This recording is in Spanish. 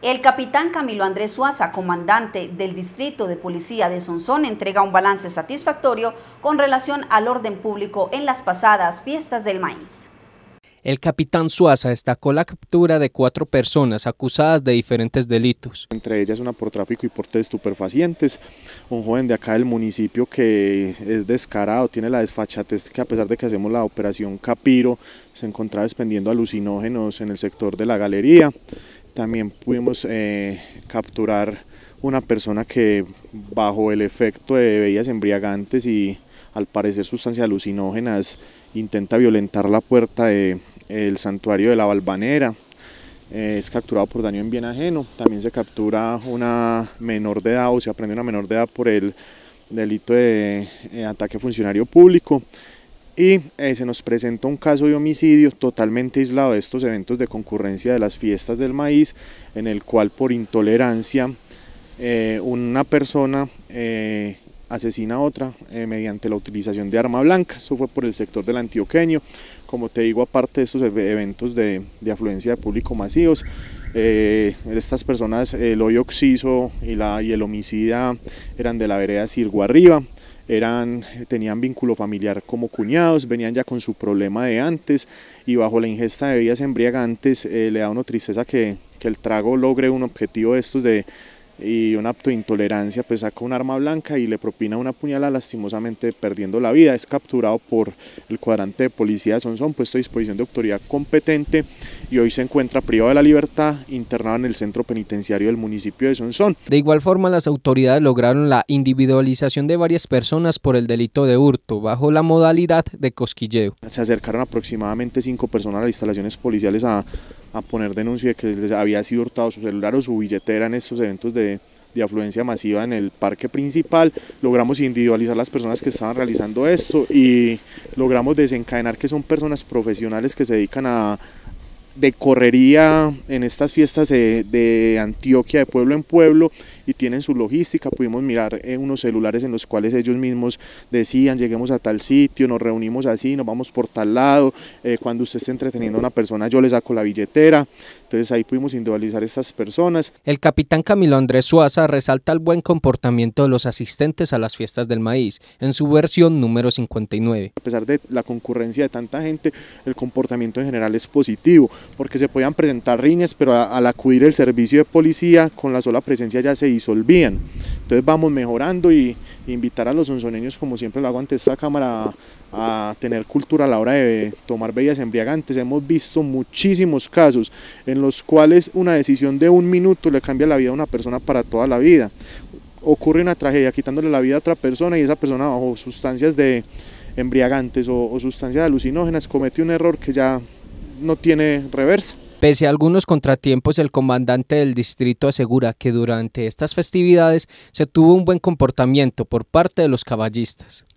El capitán Camilo Andrés Suaza, comandante del Distrito de Policía de Sonsón, entrega un balance satisfactorio con relación al orden público en las pasadas fiestas del maíz. El capitán Suaza destacó la captura de cuatro personas acusadas de diferentes delitos. Entre ellas una por tráfico y porte de estupefacientes, un joven de acá del municipio que es descarado, tiene la desfachatez que a pesar de que hacemos la operación Capiro, se encontraba expendiendo alucinógenos en el sector de la galería. También pudimos eh, capturar una persona que bajo el efecto de bebidas embriagantes y al parecer sustancias alucinógenas intenta violentar la puerta del santuario de la Balvanera. Eh, es capturado por daño en bien ajeno. También se captura una menor de edad o se aprende una menor de edad por el delito de eh, ataque a funcionario público y eh, se nos presenta un caso de homicidio totalmente aislado de estos eventos de concurrencia de las fiestas del maíz, en el cual por intolerancia eh, una persona eh, asesina a otra mediante la utilización de arma blanca, eso fue por el sector del antioqueño, como te digo, aparte de estos eventos de, afluencia de público masivos, estas personas, el hoyo y, y el homicida eran de la vereda Cirgo Arriba, eran, tenían vínculo familiar como cuñados, venían ya con su problema de antes y bajo la ingesta de bebidas embriagantes eh, le da una tristeza que, que el trago logre un objetivo de estos de y un acto de intolerancia pues saca un arma blanca y le propina una puñalada lastimosamente perdiendo la vida, es capturado por el cuadrante de policía de Sonsón, puesto a disposición de autoridad competente y hoy se encuentra privado de la libertad, internado en el centro penitenciario del municipio de Sonson De igual forma las autoridades lograron la individualización de varias personas por el delito de hurto bajo la modalidad de cosquilleo. Se acercaron aproximadamente cinco personas a las instalaciones policiales a a poner denuncia de que les había sido hurtado su celular o su billetera en estos eventos de, afluencia masiva en el parque principal, logramos individualizar las personas que estaban realizando esto y logramos desencadenar que son personas profesionales que se dedican a de correría en estas fiestas de, de Antioquia de pueblo en pueblo y tienen su logística. Pudimos mirar eh, unos celulares en los cuales ellos mismos decían, lleguemos a tal sitio, nos reunimos así, nos vamos por tal lado, eh, cuando usted está entreteniendo a una persona yo le saco la billetera. Entonces ahí pudimos individualizar estas personas. El capitán Camilo Andrés Suaza resalta el buen comportamiento de los asistentes a las fiestas del maíz en su versión número 59. A pesar de la concurrencia de tanta gente, el comportamiento en general es positivo, porque se podían presentar riñas, pero al acudir el servicio de policía, con la sola presencia ya se disolvían. Entonces vamos mejorando y invitar a los sonzoneños, como siempre lo hago ante esta cámara, a, tener cultura a la hora de tomar bebidas embriagantes. Hemos visto muchísimos casos en los cuales una decisión de un minuto le cambia la vida a una persona para toda la vida. Ocurre una tragedia quitándole la vida a otra persona y esa persona bajo sustancias de embriagantes o sustancias alucinógenas comete un error que ya no tiene reversa. Pese a algunos contratiempos, el comandante del distrito asegura que durante estas festividades se tuvo un buen comportamiento por parte de los caballistas.